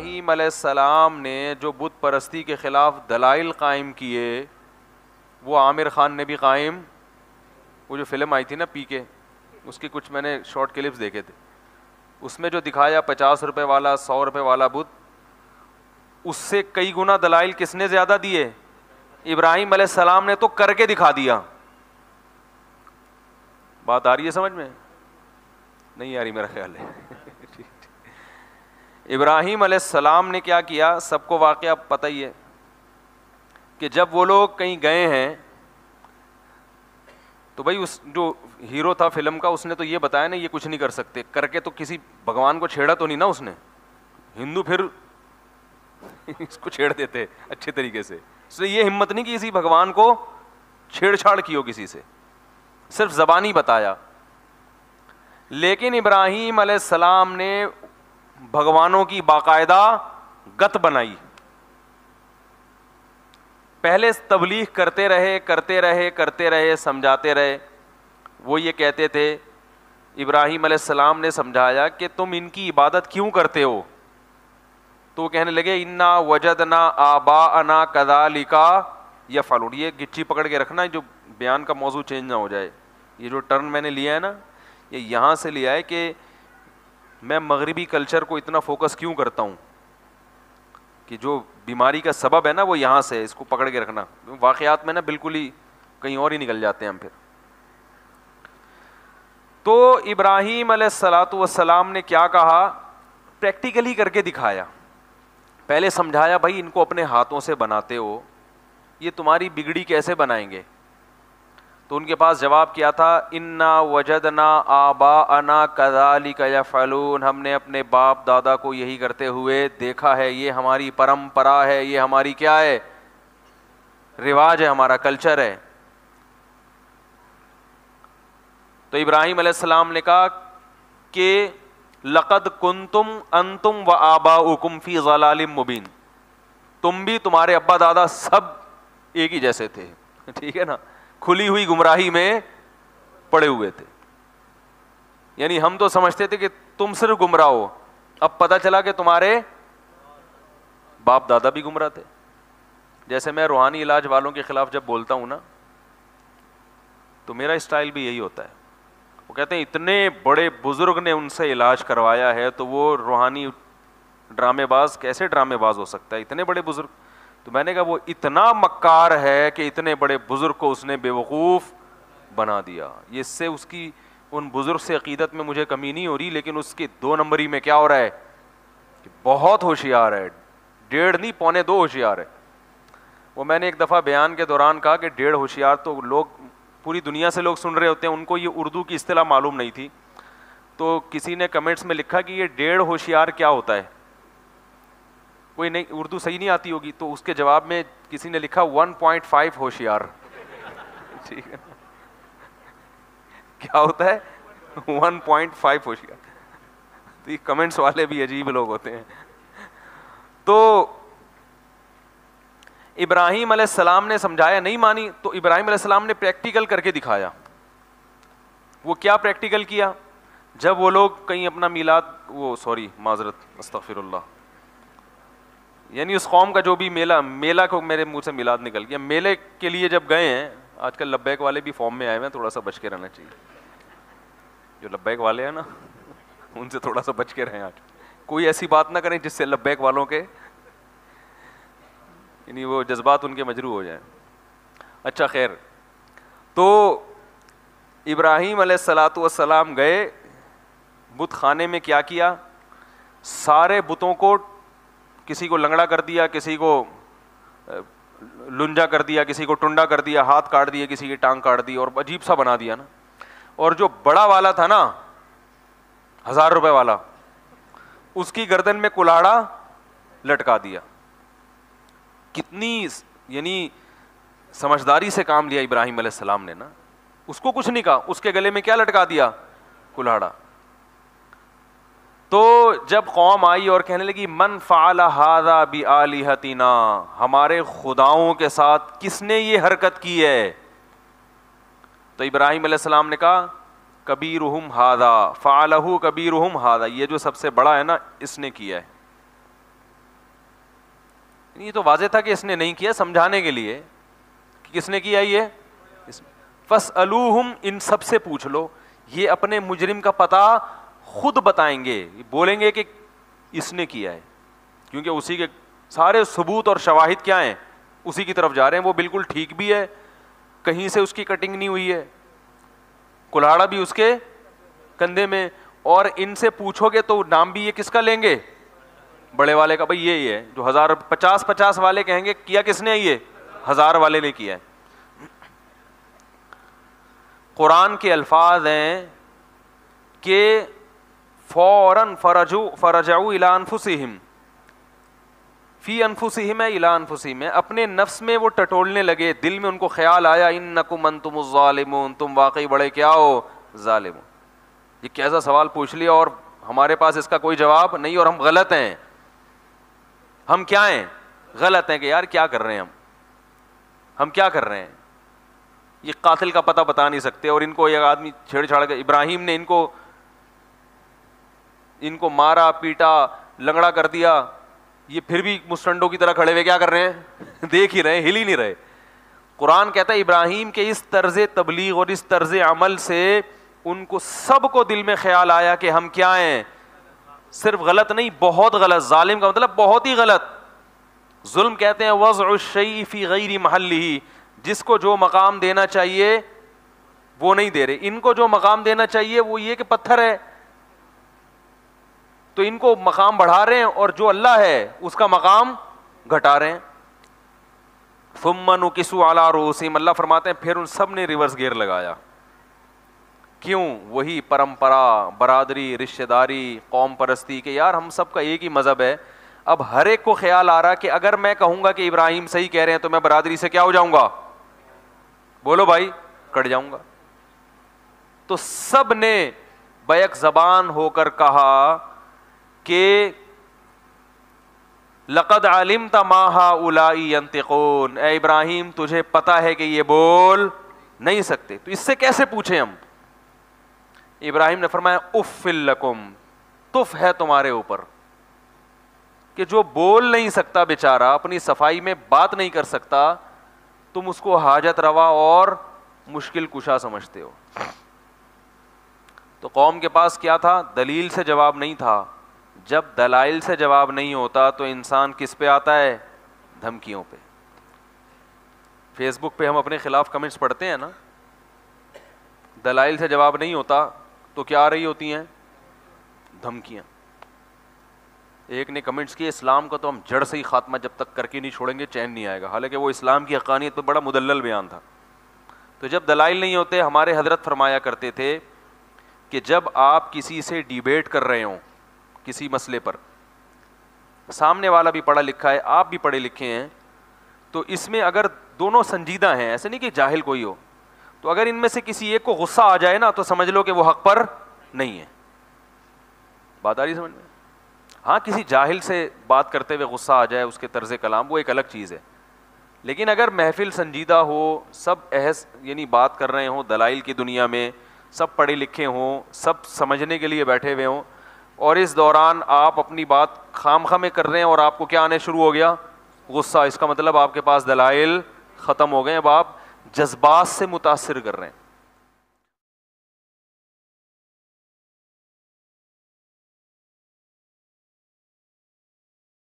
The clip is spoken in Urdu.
ابراہیم علیہ السلام نے جو بت پرستی کے خلاف دلائل قائم کیے وہ عامر خان نے بھی قائم وہ جو فلم آئی تھی نا پی کے اس کے کچھ میں نے شارٹ کلپس دیکھے تھے اس میں جو دکھایا پچاس روپے والا سو روپے والا بت اس سے کئی گنا دلائل کس نے زیادہ دیے ابراہیم علیہ السلام نے تو کر کے دکھا دیا بات آ رہی ہے سمجھ میں نہیں آ رہی میرا خیال ہے ابراہیم علیہ السلام نے کیا کیا سب کو واقعہ پتہ ہی ہے کہ جب وہ لوگ کہیں گئے ہیں تو بھائی اس جو ہیرو تھا فلم کا اس نے تو یہ بتایا نا یہ کچھ نہیں کر سکتے کر کے تو کسی بھگوان کو چھیڑا تو نہیں نا اس نے ہندو پھر اس کو چھیڑ دیتے اچھے طریقے سے اس نے یہ ہمت نہیں کی اسی بھگوان کو چھیڑ چھاڑ کی ہو کسی سے صرف زبانی بتایا لیکن ابراہیم علیہ السلام نے بھگوانوں کی باقاعدہ گت بنائی پہلے تبلیغ کرتے رہے کرتے رہے کرتے رہے سمجھاتے رہے وہ یہ کہتے تھے ابراہیم علیہ السلام نے سمجھایا کہ تم ان کی عبادت کیوں کرتے ہو تو کہنے لگے انا وجد نہ آبا انا کدا لکھا یہ گچی پکڑ کے رکھنا جو بیان کا موضوع چینج نہ ہو جائے یہ جو ٹرن میں نے لیا ہے نا یہ یہاں سے لیا ہے کہ میں مغربی کلچر کو اتنا فوکس کیوں کرتا ہوں کہ جو بیماری کا سبب ہے نا وہ یہاں سے ہے اس کو پکڑ کے رکھنا واقعات میں نا بالکل ہی کہیں اور ہی نکل جاتے ہیں ہم پھر تو ابراہیم علیہ السلاۃ والسلام نے کیا کہا پریکٹیکلی کر کے دکھایا پہلے سمجھایا بھائی ان کو اپنے ہاتھوں سے بناتے ہو یہ تمہاری بگڑی کیسے بنائیں گے تو ان کے پاس جواب کیا تھا انا وجدنا آبا انا کدالی کا فلون ہم نے اپنے باپ دادا کو یہی کرتے ہوئے دیکھا ہے یہ ہماری پرمپرا ہے یہ ہماری کیا ہے رواج ہے ہمارا کلچر ہے تو ابراہیم علیہ السلام نے کہا کہ لقد کن تم ان تم و آبا اکم فی ضلال مبین تم بھی تمہارے ابا دادا سب ایک ہی جیسے تھے ٹھیک ہے نا کھلی ہوئی گمراہی میں پڑے ہوئے تھے یعنی ہم تو سمجھتے تھے کہ تم صرف گمراہ ہو اب پتا چلا کہ تمہارے باپ دادا بھی گمراہ تھے جیسے میں روحانی علاج والوں کے خلاف جب بولتا ہوں نا تو میرا اسٹائل بھی یہی ہوتا ہے وہ کہتے ہیں اتنے بڑے بزرگ نے ان سے علاج کروایا ہے تو وہ روحانی ڈرامے باز کیسے ڈرامے باز ہو سکتا ہے اتنے بڑے بزرگ تو میں نے کہا وہ اتنا مکار ہے کہ اتنے بڑے بزرگ کو اس نے بیوقوف بنا دیا یہ اس سے اس کی ان بزرگ سے عقیدت میں مجھے کمی نہیں ہو رہی لیکن اس کے دو نمبری میں کیا ہو رہا ہے کہ بہت ہوشیار ہے ڈیڑھ نہیں پونے دو ہوشیار ہے وہ میں نے ایک دفعہ بیان کے دوران کہا کہ ڈیڑھ ہوشیار تو لوگ پوری دنیا سے لوگ سن رہے ہوتے ہیں ان کو یہ اردو کی اصطلاح معلوم نہیں تھی تو کسی نے کمنٹس میں لکھا کہ یہ ڈیڑھ ہوشیار کیا ہوتا ہے کوئی نہیں اردو صحیح نہیں آتی ہوگی تو اس کے جواب میں کسی نے لکھا ون پوائنٹ فائیو ہوشیار ٹھیک ہے کیا ہوتا ہے ون پوائنٹ فائیو ہوشیار تو یہ کمنٹس والے بھی عجیب لوگ ہوتے ہیں تو ابراہیم علیہ السلام نے سمجھایا نہیں مانی تو ابراہیم علیہ السلام نے پریکٹیکل کر کے دکھایا وہ کیا پریکٹیکل کیا جب وہ لوگ کہیں اپنا میلاد وہ سوری معذرت استغفر اللہ یعنی اس قوم کا جو بھی میلہ میلہ کو میرے منہ سے میلاد نکل گیا میلے کے لیے جب گئے ہیں آج کل لبیک والے بھی فارم میں آئے ہوئے ہیں تھوڑا سا بچ کے رہنا چاہیے جو لبیک والے ہیں نا ان سے تھوڑا سا بچ کے رہیں آج کوئی ایسی بات نہ کریں جس سے لبیک والوں کے یعنی وہ جذبات ان کے مجروح ہو جائیں اچھا خیر تو ابراہیم علیہ السلاۃ والسلام گئے بت خانے میں کیا کیا سارے بتوں کو کسی کو لنگڑا کر دیا کسی کو لنجا کر دیا کسی کو ٹنڈا کر دیا ہاتھ کاٹ دیا کسی کی ٹانگ کاٹ دی اور عجیب سا بنا دیا نا اور جو بڑا والا تھا نا ہزار روپے والا اس کی گردن میں کلاڑا لٹکا دیا کتنی یعنی سمجھداری سے کام لیا ابراہیم علیہ السلام نے نا اس کو کچھ نہیں کہا اس کے گلے میں کیا لٹکا دیا کلاڑا تو جب قوم آئی اور کہنے لگی من فال ہادا بلیحت ہمارے خداؤں کے ساتھ کس نے یہ حرکت کی ہے تو ابراہیم علیہ السلام نے کہا کبھی رحم ہادا فالہ کبھی ہادا یہ جو سب سے بڑا ہے نا اس نے کیا ہے یعنی یہ تو واضح تھا کہ اس نے نہیں کیا سمجھانے کے لیے کہ کس نے کیا یہ فس الم ان سب سے پوچھ لو یہ اپنے مجرم کا پتہ خود بتائیں گے بولیں گے کہ اس نے کیا ہے کیونکہ اسی کے سارے ثبوت اور شواہد کیا ہیں اسی کی طرف جا رہے ہیں وہ بالکل ٹھیک بھی ہے کہیں سے اس کی کٹنگ نہیں ہوئی ہے کلاڑا بھی اس کے کندھے میں اور ان سے پوچھو گے تو نام بھی یہ کس کا لیں گے بڑے والے کا بھائی یہ جو ہزار پچاس پچاس والے کہیں گے کیا کس نے یہ ہزار والے نے کیا ہے قرآن کے الفاظ ہیں کہ فرجو فرجعو فرجا فم فی انفسم ہے اپنے نفس میں وہ ٹٹولنے لگے دل میں ان کو خیال آیا تم واقعی بڑے کیا ہو ظالم یہ کیسا سوال پوچھ لیا اور ہمارے پاس اس کا کوئی جواب نہیں اور ہم غلط ہیں ہم کیا ہیں غلط ہیں کہ یار کیا کر رہے ہیں ہم ہم کیا کر رہے ہیں یہ قاتل کا پتہ بتا نہیں سکتے اور ان کو ایک آدمی چھیڑ چھاڑ کر ابراہیم نے ان کو ان کو مارا پیٹا لنگڑا کر دیا یہ پھر بھی مسٹنڈوں کی طرح کھڑے ہوئے کیا کر رہے ہیں دیکھ ہی رہے ہل ہی نہیں رہے قرآن کہتا ہے ابراہیم کے اس طرز تبلیغ اور اس طرز عمل سے ان کو سب کو دل میں خیال آیا کہ ہم کیا ہیں صرف غلط نہیں بہت غلط ظالم کا مطلب بہت ہی غلط ظلم کہتے ہیں وضع و شعیفی غیر محل ہی جس کو جو مقام دینا چاہیے وہ نہیں دے رہے ان کو جو مقام دینا چاہیے وہ یہ کہ پتھر ہے تو ان کو مقام بڑھا رہے ہیں اور جو اللہ ہے اس کا مقام گھٹا رہے ہیں فمن کسو اعلیٰ روسیم اللہ فرماتے ہیں پھر ان سب نے ریورس گیئر لگایا کیوں وہی پرمپرا برادری رشتے داری قوم پرستی کہ یار ہم سب کا ایک ہی مذہب ہے اب ہر ایک کو خیال آ رہا کہ اگر میں کہوں گا کہ ابراہیم صحیح کہہ رہے ہیں تو میں برادری سے کیا ہو جاؤں گا بولو بھائی کٹ جاؤں گا تو سب نے بیک زبان ہو کر کہا کہ لقد علم الا ابراہیم تجھے پتا ہے کہ یہ بول نہیں سکتے تو اس سے کیسے پوچھیں ہم ابراہیم نے فرمایا اف تف ہے تمہارے اوپر کہ جو بول نہیں سکتا بیچارہ اپنی صفائی میں بات نہیں کر سکتا تم اس کو حاجت روا اور مشکل کشا سمجھتے ہو تو قوم کے پاس کیا تھا دلیل سے جواب نہیں تھا جب دلائل سے جواب نہیں ہوتا تو انسان کس پہ آتا ہے دھمکیوں پہ فیس بک پہ ہم اپنے خلاف کمنٹس پڑھتے ہیں نا دلائل سے جواب نہیں ہوتا تو کیا آ رہی ہوتی ہیں دھمکیاں ایک نے کمنٹس کیے اسلام کا تو ہم جڑ سے ہی خاتمہ جب تک کر کے نہیں چھوڑیں گے چین نہیں آئے گا حالانکہ وہ اسلام کی حقانیت پہ بڑا مدلل بیان تھا تو جب دلائل نہیں ہوتے ہمارے حضرت فرمایا کرتے تھے کہ جب آپ کسی سے ڈیبیٹ کر رہے ہوں کسی مسئلے پر سامنے والا بھی پڑھا لکھا ہے آپ بھی پڑھے لکھے ہیں تو اس میں اگر دونوں سنجیدہ ہیں ایسے نہیں کہ جاہل کوئی ہو تو اگر ان میں سے کسی ایک کو غصہ آ جائے نا تو سمجھ لو کہ وہ حق پر نہیں ہے بات آ رہی سمجھ میں ہاں کسی جاہل سے بات کرتے ہوئے غصہ آ جائے اس کے طرز کلام وہ ایک الگ چیز ہے لیکن اگر محفل سنجیدہ ہو سب احس یعنی بات کر رہے ہوں دلائل کی دنیا میں سب پڑھے لکھے ہوں سب سمجھنے کے لیے بیٹھے ہوئے ہوں اور اس دوران آپ اپنی بات خام خامے کر رہے ہیں اور آپ کو کیا آنے شروع ہو گیا غصہ اس کا مطلب آپ کے پاس دلائل ختم ہو گئے اب آپ جذبات سے متاثر کر رہے ہیں